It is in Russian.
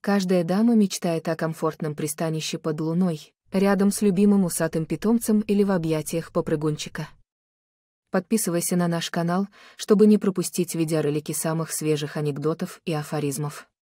Каждая дама мечтает о комфортном пристанище под луной, рядом с любимым усатым питомцем или в объятиях попрыгунчика. Подписывайся на наш канал, чтобы не пропустить видеоролики самых свежих анекдотов и афоризмов.